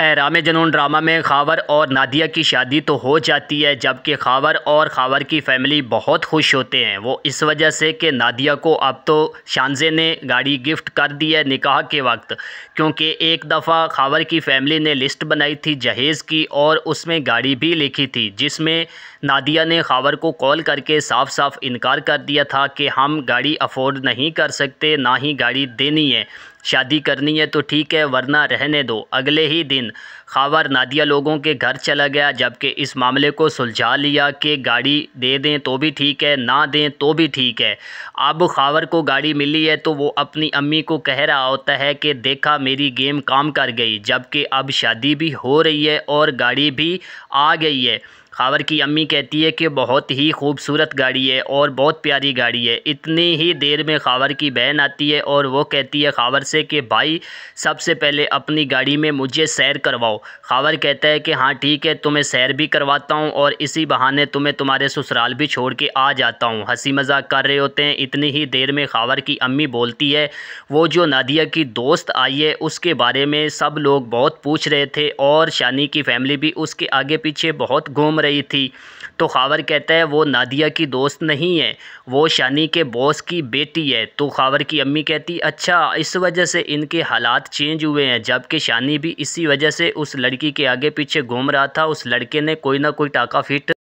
Ram जनून drama में खावर और नादिया की शादी तो हो जाती है जबकि खावर और खावर की फैमिली बहुत खुश होते हैं वो इस वजह से कि नादिया को अब तो शानजे ने गाड़ी गिफ्ट कर दी है निकाह के वक्त क्योंकि एक दफ़ा खावर की फैमिली ने लिस्ट बनाई थी जहेज़ की और उसमें गाड़ी भी लिखी थी जिसमें नादिया ने खावर को कॉल करके साफ साफ इनकार कर दिया था कि हम गाड़ी अफोर्ड नहीं कर सकते ना ही गाड़ी देनी है शादी करनी है तो ठीक है वरना रहने दो अगले ही दिन खावर नादिया लोगों के घर चला गया जबकि इस मामले को सुलझा लिया कि गाड़ी दे दें तो भी ठीक है ना दें तो भी ठीक है अब खावर को गाड़ी मिली है तो वो अपनी अम्मी को कह रहा होता है कि देखा मेरी गेम काम कर गई जबकि अब शादी भी हो रही है और गाड़ी भी आ गई है खावर की अम्मी कहती है कि बहुत ही खूबसूरत गाड़ी है और बहुत प्यारी गाड़ी है इतनी ही देर में खावर की बहन आती है और वो कहती है खावर से कि भाई सबसे पहले अपनी गाड़ी में मुझे सैर करवाओ खावर कहता है कि हाँ ठीक है तुम्हें सैर भी करवाता हूँ और इसी बहाने तुम्हें तुम्हारे ससुराल भी छोड़ के आ जाता हूँ हंसी मजाक कर रहे होते हैं इतनी ही देर में खावर की अम्मी बोलती है वो जो नादिया की दोस्त आई है उसके बारे में सब लोग बहुत पूछ रहे थे और शानी की फैमिली भी उसके आगे पीछे बहुत घूम रही थी तो खावर कहता है वो नादिया की दोस्त नहीं है वो शानी के बॉस की बेटी है तो खावर की अम्मी कहती अच्छा इस वजह से इनके हालात चेंज हुए हैं जबकि शानी भी इसी वजह से उस लड़की के आगे पीछे घूम रहा था उस लड़के ने कोई ना कोई टाका फिट